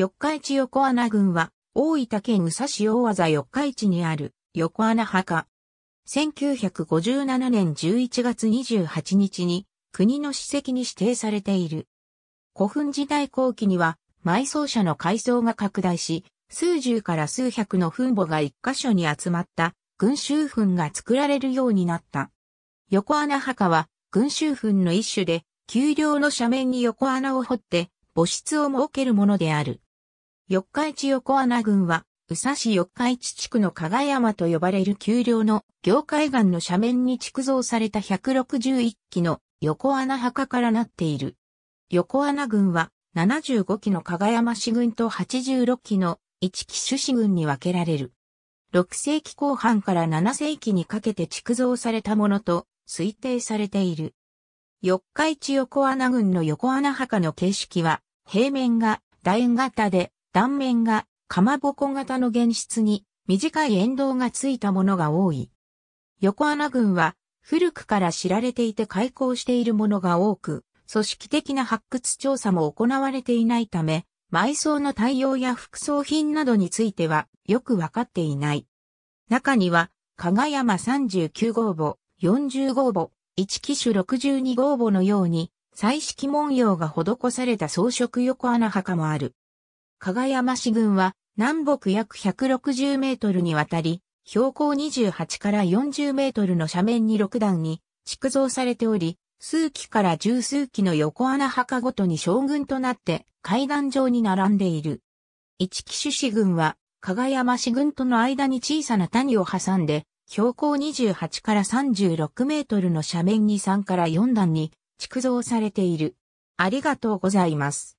四日市横穴郡は、大分県宇佐市大和四日市にある横穴墓。1957年11月28日に国の史跡に指定されている。古墳時代後期には埋葬者の階層が拡大し、数十から数百の墳墓が一箇所に集まった群衆墳が作られるようになった。横穴墓は群衆墳の一種で、丘陵の斜面に横穴を掘って、墓室を設けるものである。四日市横穴郡は、宇佐市四日市地区の加賀山と呼ばれる丘陵の行海岸の斜面に築造された161基の横穴墓からなっている。横穴郡は75基の加賀山市郡と86基の一基種市郡に分けられる。6世紀後半から7世紀にかけて築造されたものと推定されている。四日市横穴郡の横穴墓の形式は平面が楕円型で断面がかまぼこ型の原質に短い沿道がついたものが多い。横穴群は古くから知られていて開口しているものが多く、組織的な発掘調査も行われていないため、埋葬の対応や副葬品などについてはよくわかっていない。中には、加賀山39号墓、40号墓、1機種62号墓のように、彩色文様が施された装飾横穴墓もある。加賀山市郡は南北約160メートルにわたり、標高28から40メートルの斜面に6段に築造されており、数基から十数基の横穴墓ごとに将軍となって階段状に並んでいる。一騎手市郡は、加賀山市郡との間に小さな谷を挟んで、標高28から36メートルの斜面に3から4段に築造されている。ありがとうございます。